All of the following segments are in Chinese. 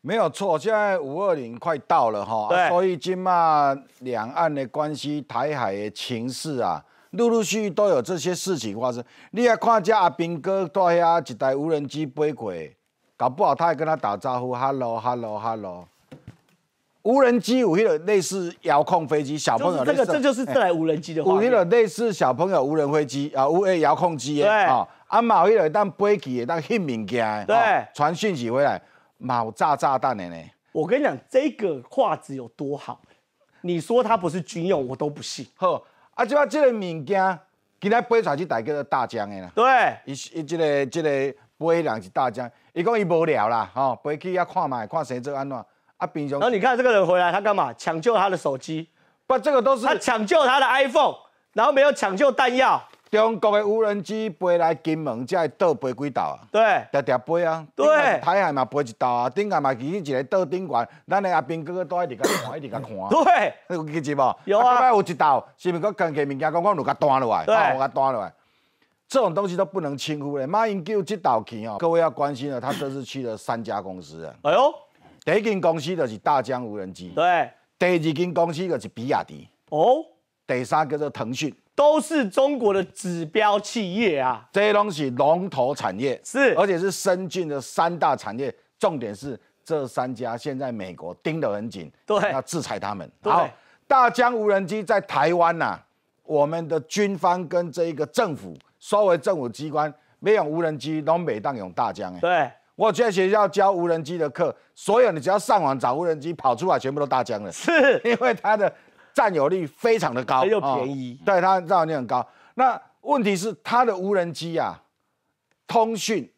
没有错，现在五二零快到了哈，所以今嘛两岸的关系、台海的情势啊，陆陆续续都有这些事情发生。你啊看，见阿兵哥在遐一台无人机飞过，搞不好他还跟他打招呼：“Hello，Hello，Hello。”无人机有幺六类似遥控飞机，小朋友这个这就是这台无人机的五幺六类似小朋友无人飞机啊，无诶遥控机啊。啊，马迄个当飞去当信物件，对，传讯息回来。毛炸炸弹的呢？我跟你讲，这个画质有多好，你说它不是军用，我都不信。呵，啊，就巴这个闽江，今天背出来就大叫做大疆的啦。对，伊伊这个这个背人是大疆，伊讲伊无聊啦，吼，背去遐看嘛，看谁道安怎啊？平常。然后你看这个人回来，他干嘛？抢救他的手机。不，这个都是他抢救他的 iPhone，然后没有抢救弹药。中国的无人机飞来金门，才会倒飞几道啊？对，常常飞啊！对，台海嘛飞一道啊，顶下嘛其实一个倒顶悬，咱的阿兵哥哥在一直看，一直看。对，有记住无？有啊。摆有一道，是毋是佮经济物件讲刚有甲端落来？对，有佮端落来。这种东西都不能轻忽的。马英九这道去哦，各位要关心的，他这次去了三家公司。哎呦，第一间公司就是大疆无人机。对，第二间公司就是比亚迪。哦。北沙哥的腾讯，都是中国的指标企业啊。这些东西龙头产业是，而且是深圳的三大产业。重点是这三家现在美国盯得很紧，对，要制裁他们。好，大疆无人机在台湾呐，我们的军方跟这一个政府，稍微政府机关没有无人机，都北当用有大疆。对。我去学校教无人机的课，所有你只要上网找无人机，跑出来全部都大疆的。是 因为它的。占有率非常的高，又便宜，对它占有率很高。那问题是它的无人机啊，通讯、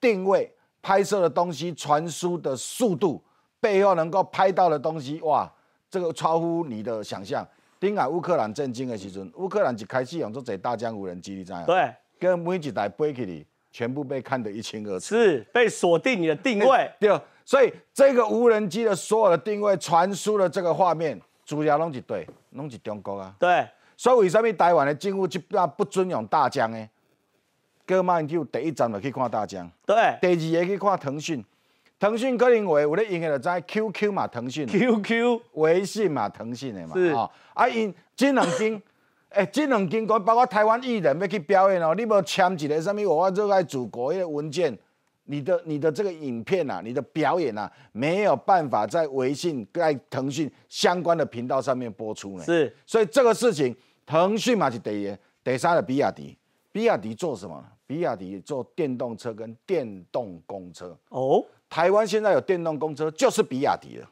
定位、拍摄的东西、传输的速度，背后能够拍到的东西，哇，这个超乎你的想象。听啊，乌克兰震惊的时阵，乌克兰只开始用这大疆无人机的战啊，对，跟每一台飞机里全部被看得一清二楚，是被锁定你的定位。对，所以这个无人机的所有的定位传输的这个画面。主要拢是对，拢是中国啊。对。所以为什物台湾的政府这边不准用大疆呢？叫马因有第一站就去看大疆。对。第二个去看腾讯，腾讯可能为有咧用个就知 QQ 嘛，腾讯。QQ。微信嘛，腾讯的嘛。是。啊因这两间，诶这两间，讲包括台湾艺人要去表演哦，你要签一个什么我热爱祖国迄个文件。你的你的这个影片呐，你的表演呐，没有办法在微信、在腾讯相关的频道上面播出呢。是，所以这个事情，腾讯嘛是也得杀了比亚迪。比亚迪做什么？比亚迪做电动车跟电动公车。哦。台湾现在有电动公车，就是比亚迪了。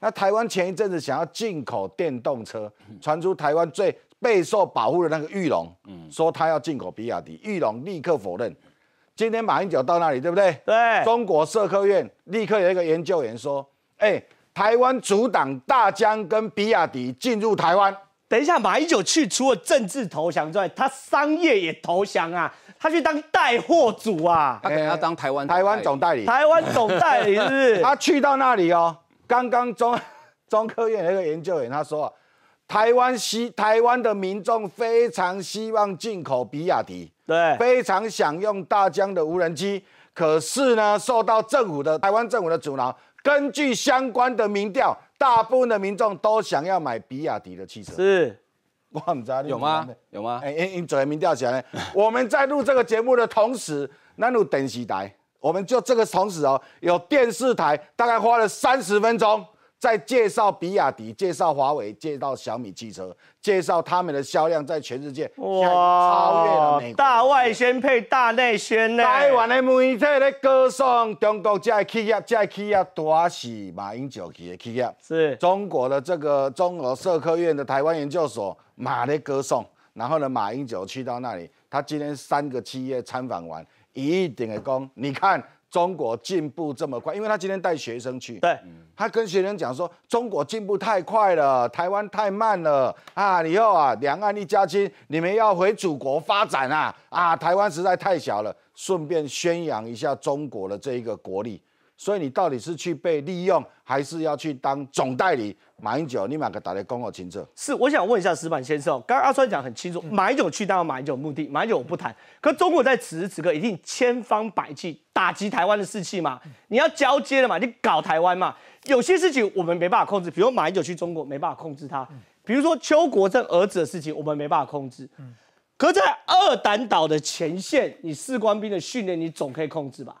那台湾前一阵子想要进口电动车，传出台湾最备受保护的那个裕隆，说他要进口比亚迪，玉龙立刻否认。今天马英九到那里，对不对？对。中国社科院立刻有一个研究员说：“哎，台湾阻挡大疆跟比亚迪进入台湾。”等一下，马英九去，除了政治投降之外，他商业也投降啊！他去当带货主啊！他可能要当台湾台湾总代理，台湾总代理是不是？他去到那里哦，刚刚中中科院那个研究员他说。台湾希台湾的民众非常希望进口比亚迪，对，非常想用大疆的无人机。可是呢，受到政府的台湾政府的阻挠。根据相关的民调，大部分的民众都想要买比亚迪的汽车。是，我唔知有吗？有吗？哎、你最近民调起来，我们在录这个节目的同时，那录电视台，我们就这个同时哦，有电视台大概花了三十分钟。在介绍比亚迪，介绍华为，介绍小米汽车，介绍他们的销量在全世界哇超越了美大外宣配大内宣呢。台湾的媒体咧歌颂中国这企业，这企业多是马英九企的企业，是中国的这个中俄社科院的台湾研究所马的歌颂，然后呢，马英九去到那里，他今天三个企业参访完，一定的讲，你看。中国进步这么快，因为他今天带学生去，对他跟学生讲说，中国进步太快了，台湾太慢了啊！以后啊，两岸一家亲，你们要回祖国发展啊！啊，台湾实在太小了，顺便宣扬一下中国的这一个国力。所以你到底是去被利用，还是要去当总代理？马英九，你马可打来公我清楚。是，我想问一下石板先生，刚刚阿川讲很清楚，马英九去，当马英九目的，马英九我不谈。可中国在此时此刻一定千方百计打击台湾的士气嘛？你要交接了嘛？你搞台湾嘛？有些事情我们没办法控制，比如马英九去中国没办法控制他，比如说邱国正儿子的事情我们没办法控制。可在二胆岛的前线，你士官兵的训练你总可以控制吧？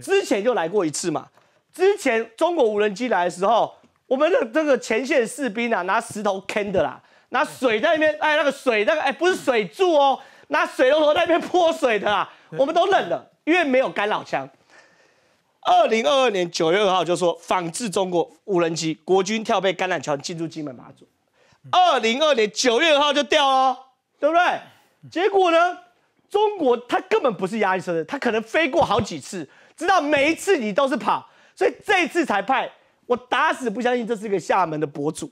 之前就来过一次嘛，之前中国无人机来的时候，我们的这个前线士兵啊，拿石头坑的啦，拿水在那边，哎，那个水那个哎，不是水柱哦，拿水龙头那边泼水的啦，我们都忍了，因为没有干扰枪。二零二二年九月二号就说仿制中国无人机，国军跳被橄榄球进入金门马祖。二零二二年九月二号就掉了，对不对？结果呢，中国它根本不是压力车它可能飞过好几次。知道每一次你都是跑，所以这次才派我打死不相信这是一个厦门的博主，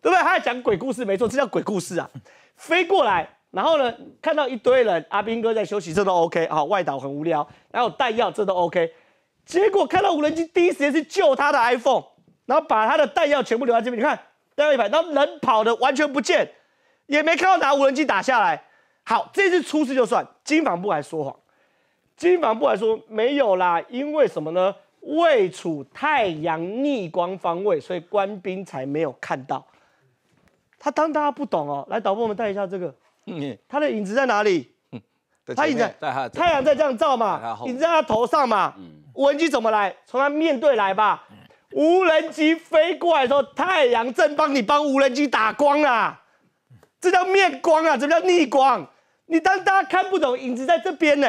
对不对？他在讲鬼故事，没错，这叫鬼故事啊！飞过来，然后呢，看到一堆人，阿斌哥在休息，这都 OK 啊。外岛很无聊，然后弹药这都 OK。结果看到无人机，第一时间是救他的 iPhone，然后把他的弹药全部留在这边。你看，弹药一排，然后能跑的完全不见，也没看到拿无人机打下来。好，这次出事就算，金防部还说谎。军防部来说没有啦，因为什么呢？位处太阳逆光方位，所以官兵才没有看到。他当大家不懂哦，来导播，我们带一下这个，他的影子在哪里？他影子在太阳在这样照嘛，影子在他头上嘛。无人机怎么来？从他面对来吧。无人机飞过来的时候，太阳正帮你帮无人机打光啦，这叫面光啊，怎么叫逆光？你当大家看不懂，影子在这边呢。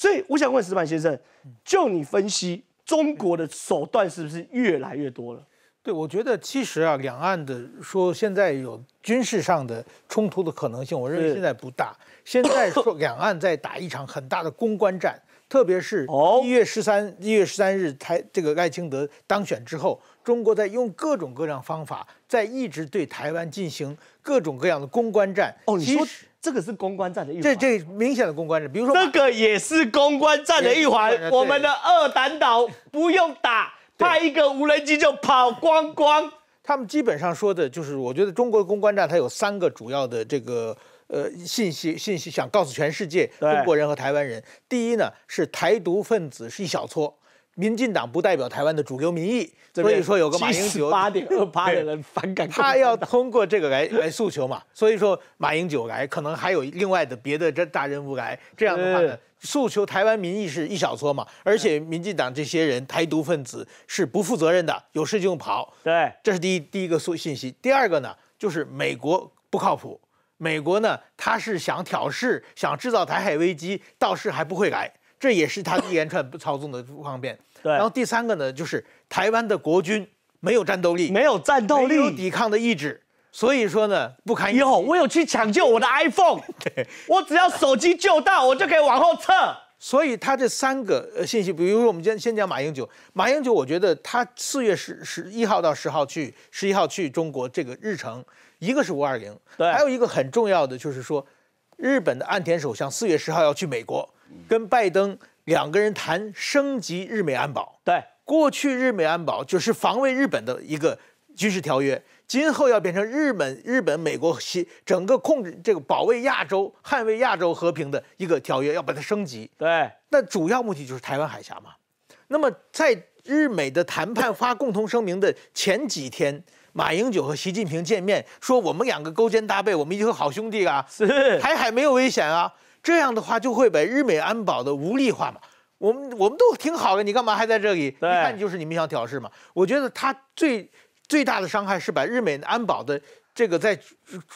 所以我想问石板先生，就你分析，中国的手段是不是越来越多了？对，我觉得其实啊，两岸的说现在有军事上的冲突的可能性，我认为现在不大。现在说两岸在打一场很大的公关战，特别是一月十三、一月十三日台这个赖清德当选之后，中国在用各种各样方法，在一直对台湾进行各种各样的公关战。哦，你说。这个是公关战的一环，这这明显的公关战，比如说这个也是公关战的一环。我们的二胆岛不用打，派一个无人机就跑光光。他们基本上说的就是，我觉得中国的公关战它有三个主要的这个呃信息信息，想告诉全世界中国人和台湾人，第一呢是台独分子是一小撮。民进党不代表台湾的主流民意，所以说有个马英九八点八 的人反感他要通过这个来来诉求嘛，所以说马英九来可能还有另外的别的这大人物来，这样的话呢诉求台湾民意是一小撮嘛，而且民进党这些人台独分子是不负责任的，有事就跑。对，这是第一第一个诉信息，第二个呢就是美国不靠谱，美国呢他是想挑事，想制造台海危机，到时还不会来。这也是他一连串不操纵的方便。对，然后第三个呢，就是台湾的国军没有战斗力，没有战斗力，没有抵抗的意志，所以说呢不堪一击。我有去抢救我的 iPhone，我只要手机救到，我就可以往后撤。所以，他这三个信息，比如说我们先先讲马英九，马英九，我觉得他四月十十一号到十号去，十一号去中国这个日程，一个是五二零，对，还有一个很重要的就是说，日本的岸田首相四月十号要去美国。跟拜登两个人谈升级日美安保。对，过去日美安保就是防卫日本的一个军事条约，今后要变成日本日本美国西整个控制这个保卫亚洲、捍卫亚洲和平的一个条约，要把它升级。对，那主要目的就是台湾海峡嘛。那么在日美的谈判发共同声明的前几天，马英九和习近平见面说：“我们两个勾肩搭背，我们已经是好兄弟啊，台海没有危险啊。”这样的话就会把日美安保的无力化嘛，我们我们都挺好的，你干嘛还在这里？一看你就是你们想挑事嘛。我觉得它最最大的伤害是把日美安保的这个在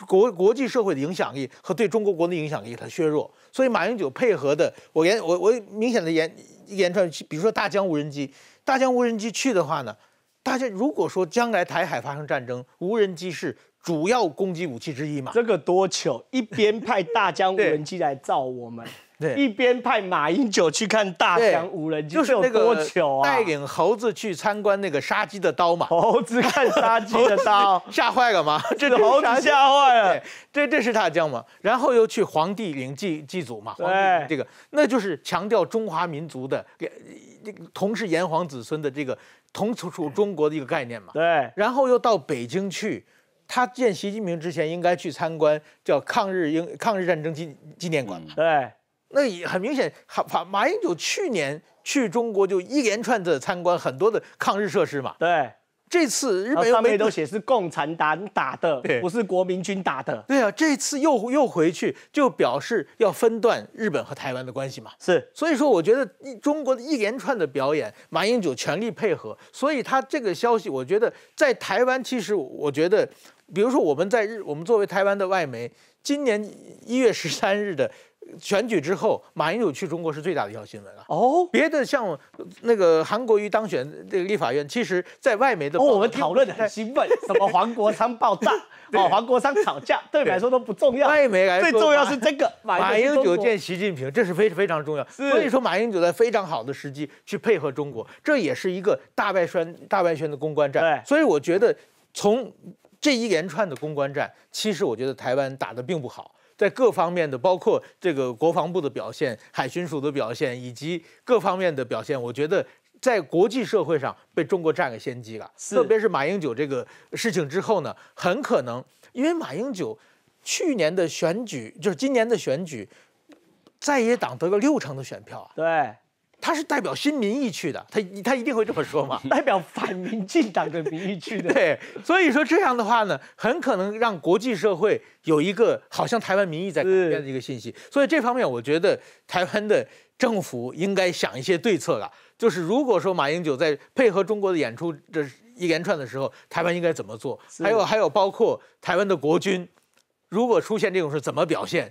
国国际社会的影响力和对中国国内影响力它削弱。所以马英九配合的，我言我我明显的言言传比如说大疆无人机，大疆无人机去的话呢，大家如果说将来台海发生战争，无人机是。主要攻击武器之一嘛，这个多球。一边派大疆 无人机来造我们，对，一边派马英九去看大疆无人机，就是那个带领猴子去参观那个杀鸡的刀嘛。猴子看杀鸡的刀，吓坏了吗？这个猴子吓坏了。这这是大疆嘛？然后又去黄帝陵祭祭祖嘛？黄帝这个，那就是强调中华民族的，同是炎黄子孙的这个同处中国的一个概念嘛？对。然后又到北京去。他见习近平之前，应该去参观叫抗日英抗日战争纪纪念馆嘛？对，那也很明显，马马英九去年去中国就一连串的参观很多的抗日设施嘛？对。这次日本上面都写是共产党打的，不是国民军打的。对啊，这次又又回去，就表示要分断日本和台湾的关系嘛。是，所以说我觉得中国的一连串的表演，马英九全力配合，所以他这个消息，我觉得在台湾，其实我觉得，比如说我们在日，我们作为台湾的外媒，今年一月十三日的。选举之后，马英九去中国是最大的一条新闻了。哦，别的像那个韩国瑜当选这个立法院，其实在外媒的我们讨论的很兴奋，什么黄国昌爆炸啊，黄国昌吵架，对你来说都不重要。外媒来说，最重要是这个马英九见习近平，这是非非常重要。所以说马英九在非常好的时机去配合中国，这也是一个大外宣大外宣的公关战。对，所以我觉得从这一连串的公关战，其实我觉得台湾打的并不好。在各方面的，包括这个国防部的表现、海巡署的表现以及各方面的表现，我觉得在国际社会上被中国占了先机了。特别是马英九这个事情之后呢，很可能因为马英九去年的选举，就是今年的选举，在野党得了六成的选票啊。对。他是代表新民意去的，他他一定会这么说嘛？代表反民进党的民意去的。对，所以说这样的话呢，很可能让国际社会有一个好像台湾民意在改变的一个信息。所以这方面，我觉得台湾的政府应该想一些对策了。就是如果说马英九在配合中国的演出这一连串的时候，台湾应该怎么做？还有还有，包括台湾的国军，如果出现这种事，怎么表现？